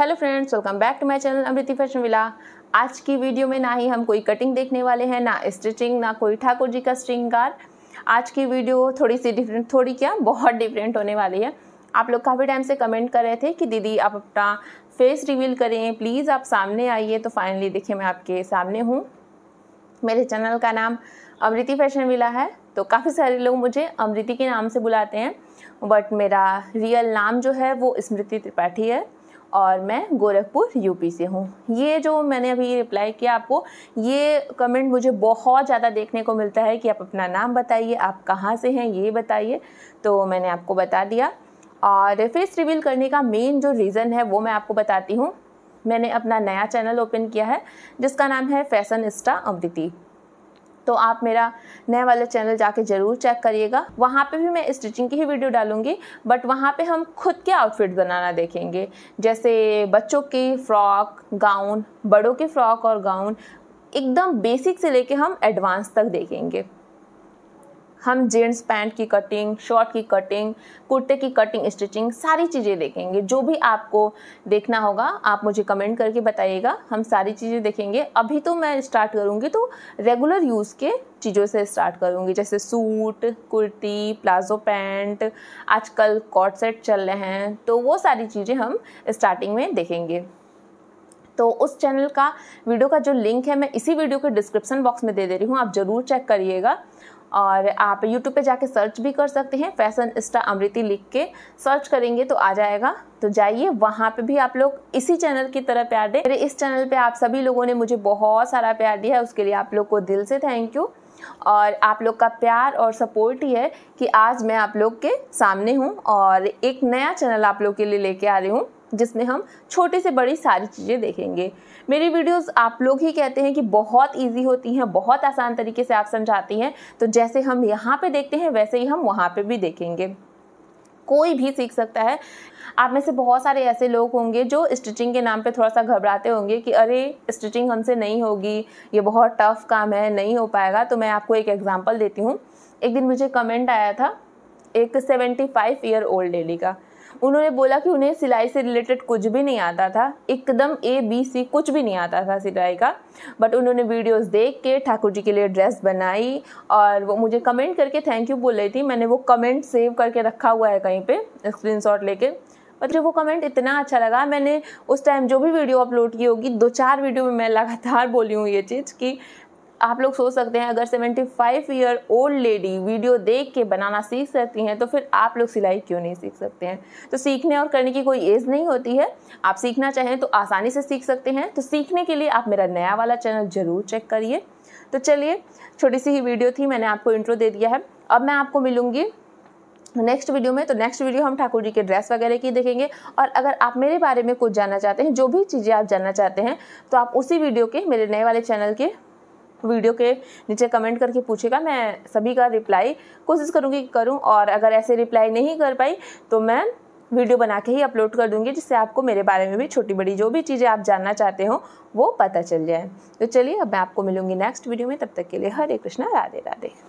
hello friends welcome back to my channel Amriti fashion villa आज की video में ना ही हम कोई कटिंग देखने वाले हैं ना स्टिचिंग ना कोई ठाकुर जी का श्रृंगार आज की वीडियो थोड़ी सी डिफरेंट थोड़ी क्या बहुत डिफरेंट होने वाली है आप लोग काफ़ी टाइम से कमेंट कर रहे थे कि दीदी आप अपना फेस रिवील करें प्लीज़ आप सामने आइए तो फाइनली देखिए मैं आपके सामने हूँ मेरे चैनल का नाम अमृति फैशन विला है तो काफ़ी सारे लोग मुझे अमृति के नाम से बुलाते हैं बट मेरा रियल नाम जो है वो स्मृति त्रिपाठी है और मैं गोरखपुर यूपी से हूँ ये जो मैंने अभी रिप्लाई किया आपको ये कमेंट मुझे बहुत ज़्यादा देखने को मिलता है कि आप अपना नाम बताइए आप कहाँ से हैं ये बताइए तो मैंने आपको बता दिया और फेस रिवील करने का मेन जो रीज़न है वो मैं आपको बताती हूँ मैंने अपना नया चैनल ओपन किया है जिसका नाम है फैशन स्टा अमृति तो आप मेरा नए वाला चैनल जाके ज़रूर चेक करिएगा वहाँ पे भी मैं स्टिचिंग की ही वीडियो डालूँगी बट वहाँ पे हम खुद के आउटफिट बनाना देखेंगे जैसे बच्चों की फ़्रॉक गाउन बड़ों की फ़्रॉक और गाउन एकदम बेसिक से लेके हम एडवांस तक देखेंगे हम जीन्स पैंट की कटिंग शॉर्ट की कटिंग कुर्ते की कटिंग स्टिचिंग सारी चीज़ें देखेंगे जो भी आपको देखना होगा आप मुझे कमेंट करके बताइएगा हम सारी चीज़ें देखेंगे अभी तो मैं स्टार्ट करूँगी तो रेगुलर यूज़ के चीज़ों से स्टार्ट करूँगी जैसे सूट कुर्ती प्लाजो पैंट आजकल कॉट सेट चल रहे हैं तो वो सारी चीज़ें हम स्टार्टिंग में देखेंगे तो उस चैनल का वीडियो का जो लिंक है मैं इसी वीडियो के डिस्क्रिप्शन बॉक्स में दे दे रही हूँ आप ज़रूर चेक करिएगा और आप यूट्यूब पे जाके सर्च भी कर सकते हैं फैशन स्टा अमृति लिख के सर्च करेंगे तो आ जाएगा तो जाइए वहाँ पे भी आप लोग इसी चैनल की तरह प्यार दें मेरे इस चैनल पे आप सभी लोगों ने मुझे बहुत सारा प्यार दिया है उसके लिए आप लोग को दिल से थैंक यू और आप लोग का प्यार और सपोर्ट ही है कि आज मैं आप लोग के सामने हूँ और एक नया चैनल आप लोग के लिए लेके आ रही हूँ जिसमें हम छोटे से बड़ी सारी चीज़ें देखेंगे मेरी वीडियोस आप लोग ही कहते हैं कि बहुत इजी होती हैं बहुत आसान तरीके से आप समझाती हैं तो जैसे हम यहाँ पे देखते हैं वैसे ही हम वहाँ पे भी देखेंगे कोई भी सीख सकता है आप में से बहुत सारे ऐसे लोग होंगे जो स्टिचिंग के नाम पे थोड़ा सा घबराते होंगे कि अरे स्टिचिंग हमसे नहीं होगी ये बहुत टफ काम है नहीं हो पाएगा तो मैं आपको एक एग्ज़ाम्पल देती हूँ एक दिन मुझे कमेंट आया था एक seventy five year old lady का उन्होंने बोला कि उन्हें सिलाई से रिलेटेड कुछ भी नहीं आता था एकदम ए बी सी कुछ भी नहीं आता था सिलाई का बट उन्होंने वीडियोस देख के ठाकुर जी के लिए ड्रेस बनाई और वो मुझे कमेंट करके थैंक यू बोल रही थी मैंने वो कमेंट सेव करके रखा हुआ है कहीं पे शॉट लेके मतलब वो कमेंट इतना अच्छा लगा मैंने उस टाइम जो भी वीडियो अपलोड की होगी दो चार वीडियो में मैं लगातार बोली हूँ ये चीज़ कि आप लोग सोच सकते हैं अगर 75 ईयर ओल्ड लेडी वीडियो देख के बनाना सीख सकती हैं तो फिर आप लोग सिलाई क्यों नहीं सीख सकते हैं तो सीखने और करने की कोई एज नहीं होती है आप सीखना चाहें तो आसानी से सीख सकते हैं तो सीखने के लिए आप मेरा नया वाला चैनल ज़रूर चेक करिए तो चलिए छोटी सी ही वीडियो थी मैंने आपको इंट्रो दे दिया है अब मैं आपको मिलूँगी नेक्स्ट वीडियो में तो नेक्स्ट वीडियो हम ठाकुर जी के ड्रेस वगैरह की देखेंगे और अगर आप मेरे बारे में कुछ जानना चाहते हैं जो भी चीज़ें आप जानना चाहते हैं तो आप उसी वीडियो के मेरे नए वाले चैनल के वीडियो के नीचे कमेंट करके पूछेगा मैं सभी का रिप्लाई कोशिश करूँगी करूँ और अगर ऐसे रिप्लाई नहीं कर पाई तो मैं वीडियो बना के ही अपलोड कर दूंगी जिससे आपको मेरे बारे में भी छोटी बड़ी जो भी चीज़ें आप जानना चाहते हो वो पता चल जाए तो चलिए अब मैं आपको मिलूंगी नेक्स्ट वीडियो में तब तक के लिए हरे कृष्णा राधे राधे